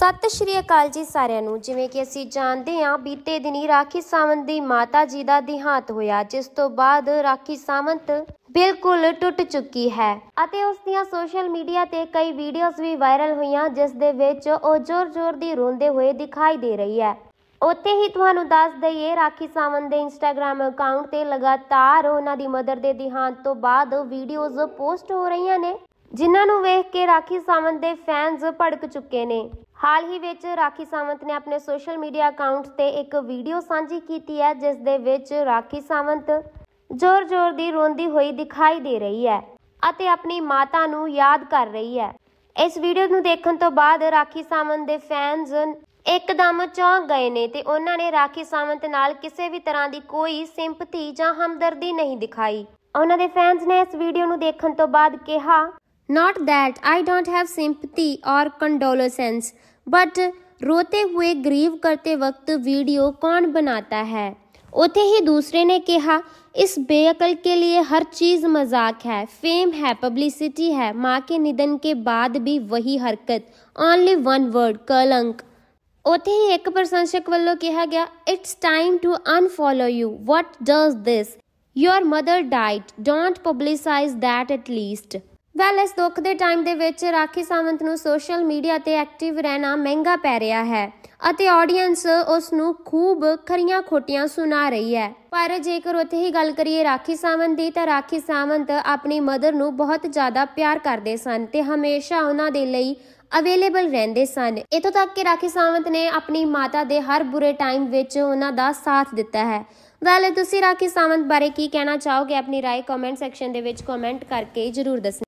ਸਤਿ ਸ਼੍ਰੀ ਅਕਾਲ ਜੀ ਸਾਰਿਆਂ ਨੂੰ ਜਿਵੇਂ ਕਿ ਅਸੀਂ ਜਾਣਦੇ ਹਾਂ ਬੀਤੇ ਦਿਨੀ ਰਾਖੀ ਸਾਵੰਤ ਦੀ ਮਾਤਾ ਜੀ ਦਾ ਦਿਹਾਂਤ ਹੋਇਆ ਜਿਸ ਤੋਂ ਬਾਅਦ ਰਾਖੀ ਸਾਵੰਤ ਬਿਲਕੁਲ ਟੁੱਟ ਚੁੱਕੀ ਹੈ ਅਤੇ ਉਸ ਦੀਆਂ ਸੋਸ਼ਲ ਮੀਡੀਆ ਤੇ ਕਈ ਵੀਡੀਓਜ਼ ਵੀ ਵਾਇਰਲ ਹੋਈਆਂ ਜਿਸ ਦੇ ਵਿੱਚ ਉਹ ਜ਼ੋਰ-ਜ਼ੋਰ ਦੀ ਰੋਂਦੇ ਹੋਏ ਦਿਖਾਈ ਦੇ ਰਹੀ ਹੈ ਉੱਥੇ ਹੀ ਤੁਹਾਨੂੰ ਦੱਸ ਦਈਏ ਰਾਖੀ ਸਾਵੰਤ ਦੇ ਇੰਸਟਾਗ੍ਰam ਅਕਾਊਂਟ ਤੇ ਲਗਾਤਾਰ ਉਹਨਾਂ ਦੀ ਮਦਰ ਦੇ ਦਿਹਾਂਤ ਤੋਂ ਬਾਅਦ ਵੀਡੀਓਜ਼ ਪੋਸਟ ਹੋ ਰਹੀਆਂ ਨੇ ਜਿਨ੍ਹਾਂ ਨੂੰ ਵੇਖ ਕੇ ਰਾਖੀ ਸਾਵੰਤ ਦੇ ਫੈਨਸ ਭੜਕ ਚੁੱਕੇ ਨੇ ਹਾਲ ਹੀ ਵਿੱਚ ਰਾਖੀ ਸਾਵੰਤ ਨੇ ਆਪਣੇ ਸੋਸ਼ਲ ਮੀਡੀਆ ਅਕਾਊਂਟ ਤੇ ਇੱਕ ਵੀਡੀਓ ਸਾਂਝੀ ਕੀਤੀ ਹੈ ਜਿਸ ਦੇ ਵਿੱਚ ਰਾਖੀ ਸਾਵੰਤ ਜ਼ੋਰ-ਜ਼ੋਰ ਦੀ ਰੋਂਦੀ ਹੋਈ ਦਿਖਾਈ ਦੇ ਰਹੀ ਹੈ ਅਤੇ ਆਪਣੀ ਮਾਤਾ ਨੂੰ ਯਾਦ ਕਰ ਰਹੀ ਹੈ ਇਸ ਵੀਡੀਓ ਨੂੰ ਦੇਖਣ ਤੋਂ ਬਾਅਦ ਰਾਖੀ ਸਾਵੰਤ ਦੇ ਫੈਨਸ ਇੱਕਦਮ ਚੌਂਕ ਗਏ ਨੇ ਤੇ ਉਹਨਾਂ ਨੇ ਰਾਖੀ ਸਾਵੰਤ ਨਾਲ ਕਿਸੇ ਵੀ ਤਰ੍ਹਾਂ ਦੀ ਕੋਈ ਸਿੰਪਥੀ ਜਾਂ ਹਮਦਰਦੀ ਨਹੀਂ ਦਿਖਾਈ ਉਹਨਾਂ ਦੇ ਫੈਨਸ ਨੇ ਇਸ ਵੀਡੀਓ ਨੂੰ ਦੇਖਣ ਤੋਂ ਬਾਅਦ ਕਿਹਾ not that I don't have sympathy और कंडोलोसेंस बट रोते हुए ग्रीव करते वक्त वीडियो कौन बनाता है उतें ही दूसरे ने कहा इस बेअकल के लिए हर चीज़ मजाक है फेम है पब्लिसिटी है माँ के निधन के बाद भी वही हरकत ओनली वन वर्ड कलंक उतें ही एक प्रशंसक वालों कहा गया it's time to unfollow you what does this your mother died don't publicise that at least well ਇਸ ਦੁੱਖ ਦੇ ਟਾਈਮ ਦੇ ਵਿੱਚ ਰਾਖੀ ਸਾਵੰਤ ਨੂੰ ਸੋਸ਼ਲ ਮੀਡੀਆ ਤੇ ਐਕਟਿਵ ਰਹਿਣਾ ਮਹਿੰਗਾ ਪੈ ਰਿਹਾ ਹੈ ਅਤੇ ਆਡੀਅנס ਉਸ ਨੂੰ ਖੂਬ ਖਰੀਆਂ ਖੋਟੀਆਂ ਸੁਣਾ ਰਹੀ ਹੈ ਪਰ ਜੇਕਰ ਉੱਥੇ ਹੀ ਗੱਲ ਕਰੀਏ ਰਾਖੀ ਸਾਵੰਤ ਦੀ ਤਾਂ ਰਾਖੀ ਸਾਵੰਤ ਆਪਣੀ ਮਦਰ ਨੂੰ ਬਹੁਤ ਜ਼ਿਆਦਾ ਪਿਆਰ ਕਰਦੇ ਸਨ ਤੇ ਹਮੇਸ਼ਾ ਉਹਨਾਂ ਦੇ ਲਈ ਅਵੇਲੇਬਲ ਰਹਿੰਦੇ ਸਨ ਇਤੋਂ ਤੱਕ ਕਿ ਰਾਖੀ ਸਾਵੰਤ ਨੇ ਆਪਣੀ ਮਾਤਾ ਦੇ ਹਰ ਬੁਰੇ ਟਾਈਮ ਵਿੱਚ ਉਹਨਾਂ ਦਾ ਸਾਥ ਦਿੱਤਾ ਹੈ ਵੈਲ ਤੁਸੀਂ ਰਾਖੀ ਸਾਵੰਤ ਬਾਰੇ ਕੀ ਕਹਿਣਾ ਚਾਹੋਗੇ ਆਪਣੀ رائے ਕਮੈਂਟ ਸੈਕਸ਼ਨ ਦੇ ਵਿੱਚ ਕਮੈਂਟ ਕਰਕੇ ਜਰੂਰ ਦੱਸੋ